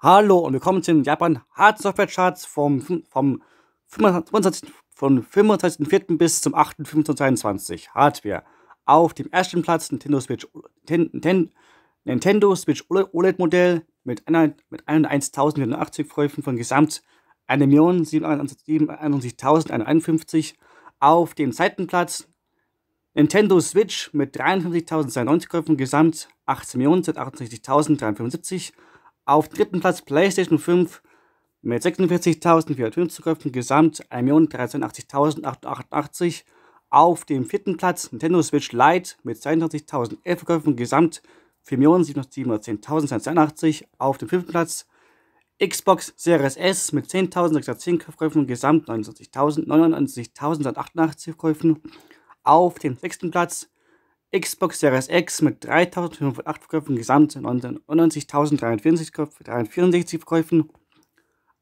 Hallo und willkommen zu den Japan Hard Software Charts vom, vom 25. von 25.04. bis zum 8.25.22. Hardware. Auf dem ersten Platz Nintendo Switch, Ten, Nintendo Switch OLED Modell mit, einer, mit 1.084 Käufen von gesamt 1.791.051. Auf dem zweiten Platz Nintendo Switch mit 53.092 Käufen gesamt 18.168.375. Auf dritten Platz PlayStation 5 mit 46.450 Köpfen, gesamt 1.380.888. Auf dem vierten Platz Nintendo Switch Lite mit 22.011 Köpfen, gesamt 4.710.082. Auf dem fünften Platz Xbox Series S mit 10.610 Käufen, gesamt 29.099.088 Käufen. Auf dem sechsten Platz Xbox Series X mit 3.508 Verkäufen, gesamt 99.063 Verkäufen.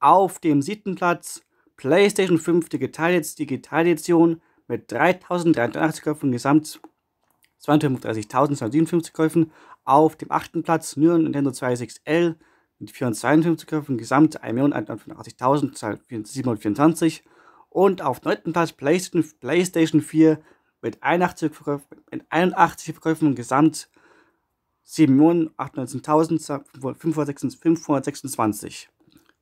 Auf dem siebten Platz PlayStation 5 Digital Digitaledition mit 3.380 Käufen, gesamt 235.057 Käufen. Auf dem achten Platz Nintendo 2.6L mit 452 Köpfen, gesamt 1.185.724. Und auf neunten Platz PlayStation 4 mit 81 Verkäufen, mit 81 Verkäufen gesamt 7.819.526.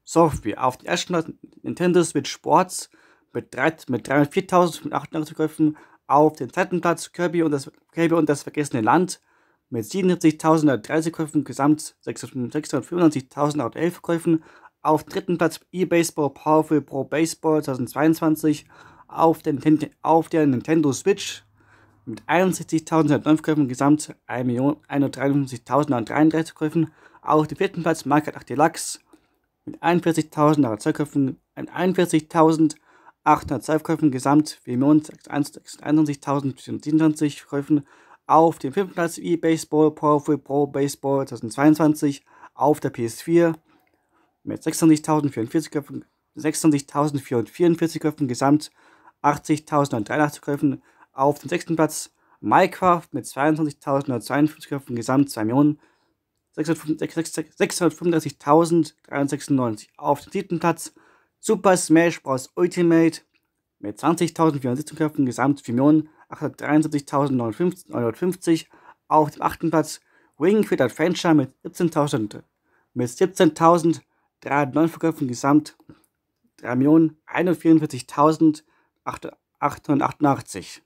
Software auf den ersten Nintendo Switch Sports mit, 3, mit 304.800 Verkäufen, auf den zweiten Platz Kirby und das, Kirby und das vergessene Land mit 77.030 Käufen, gesamt 695.011 Verkäufen Auf dritten Platz eBaseball Powerful Pro Baseball 2022 auf der, auf der Nintendo Switch mit 61.009 Käufen, gesamt 1.153.033 Käufen. Auf dem vierten Platz Market 8 Deluxe mit 41.802 Köpfen, 41.812 Köpfen, gesamt 4.161.027 Köpfen. Auf dem fünften Platz e Baseball Powerful Pro Baseball 2022 auf der PS4 mit 26.044 Köpfen, 26.044 Köpfen, gesamt 80.083 Käufen auf dem sechsten Platz Minecraft mit 22.052 Köpfen, gesamt 2.635.396 auf dem siebten Platz. Super Smash Bros. Ultimate mit 20.417 Köpfen, gesamt 4.873.950 auf dem 8. Platz. Wing Fit Adventure mit 17.000 mit 17.309 Köpfen, gesamt 3.144.000 88.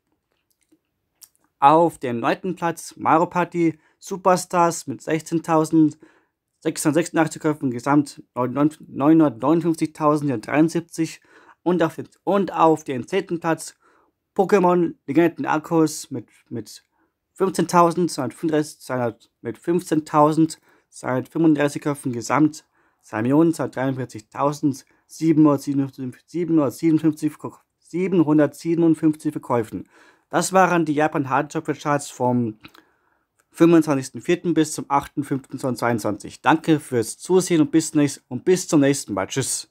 Auf dem 9. Platz Mario Party Superstars mit 16.686 Köpfen, gesamt 959.073. Und auf, und auf dem 10. Platz Pokémon Legenden Akkus mit, mit 15.235 mit 15.235 Köpfen gesamt 2.243.757 757 Verkäufen. Das waren die Japan Hard Chocolate Charts vom 25.04. bis zum 8.05.2022. Danke fürs Zusehen und bis, nächst und bis zum nächsten Mal. Tschüss.